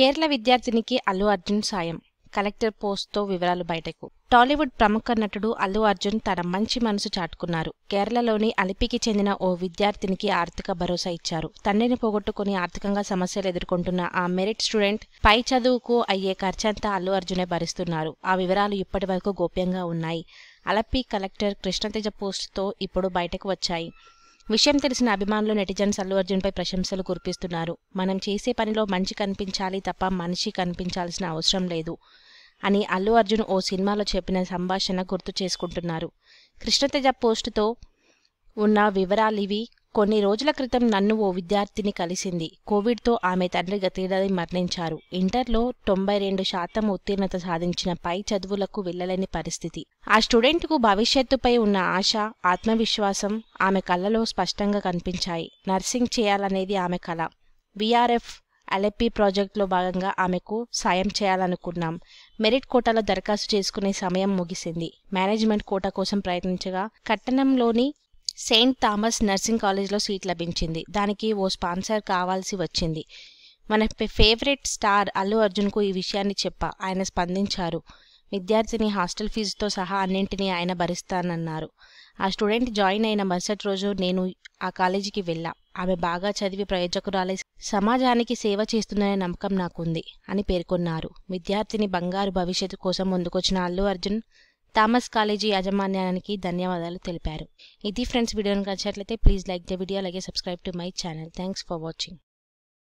కేరళ విద్యార్థినికి అల్లు అర్జున్ సాయం కలెక్టర్ పోస్ట్తో వివరాలు బయటకు టాలీవుడ్ ప్రముఖ నటుడు అల్లు అర్జున్ తన మంచి మనసు చాటుకున్నారు కేరళలోని అలిపికి చెందిన ఓ విద్యార్థినికి ఆర్థిక భరోసా ఇచ్చారు తండ్రిని పోగొట్టుకుని ఆర్థికంగా సమస్యలు ఎదుర్కొంటున్న ఆ మెరిట్ స్టూడెంట్ పై చదువుకు అయ్యే ఖర్చంతా అల్లు అర్జునే భరిస్తున్నారు ఆ వివరాలు ఇప్పటి వరకు గోప్యంగా ఉన్నాయి అలపి కలెక్టర్ కృష్ణతేజ పోస్ట్తో ఇప్పుడు బయటకు వచ్చాయి విషయం తెలిసిన అభిమానులు నెటిజన్స్ అల్లు అర్జున్పై ప్రశంసలు కురిపిస్తున్నారు మనం చేసే పనిలో మంచి కనిపించాలి తప్ప మనిషి కనిపించాల్సిన అవసరం లేదు అని అల్లు అర్జున్ ఓ సినిమాలో చెప్పిన సంభాషణ గుర్తు చేసుకుంటున్నారు కృష్ణతేజ పోస్టుతో ఉన్న వివరాలివి కొన్ని రోజుల క్రితం నన్ను ఓ విద్యార్థిని కలిసింది కోవిడ్తో ఆమె తండ్రి గతేడాది మరణించారు ఇంటర్లో తొంభై రెండు శాతం ఉత్తీర్ణత సాధించిన పై చదువులకు వెళ్లలేని పరిస్థితి ఆ స్టూడెంట్కు భవిష్యత్తుపై ఉన్న ఆశ ఆత్మవిశ్వాసం ఆమె కళ్ళలో స్పష్టంగా కనిపించాయి నర్సింగ్ చేయాలనేది ఆమె కళ విఆర్ఎఫ్ అలెప్పీ ప్రాజెక్టులో భాగంగా ఆమెకు సాయం చేయాలనుకున్నాం మెరిట్ కోటాలో దరఖాస్తు చేసుకునే సమయం ముగిసింది మేనేజ్మెంట్ కోటా కోసం ప్రయత్నించగా కట్టణంలోని సెయింట్ థామస్ నర్సింగ్ కాలేజ్లో సీట్ లభించింది దానికి ఓ స్పాన్సర్ కావాల్సి వచ్చింది మన ఫేవరెట్ స్టార్ అల్లు అర్జున్కు ఈ విషయాన్ని చెప్పా ఆయన స్పందించారు విద్యార్థిని హాస్టల్ ఫీజుతో సహా అన్నింటినీ ఆయన భరిస్తానన్నారు ఆ స్టూడెంట్ జాయిన్ అయిన మరుసటి రోజు నేను ఆ కాలేజీకి వెళ్ళా ఆమె బాగా చదివి ప్రయోజకురాలే సమాజానికి సేవ చేస్తుందనే నమ్మకం నాకుంది అని పేర్కొన్నారు విద్యార్థిని బంగారు భవిష్యత్తు కోసం ముందుకొచ్చిన అల్లు అర్జున్ థామస్ కాలేజీ యాజమాన్యానికి ధన్యవాదాలు తెలిపారు ఇది ఫ్రెండ్స్ వీడియోని నచ్చినట్లయితే ప్లీజ్ లైక్ ద వీడియో అలాగే subscribe to my channel thanks for watching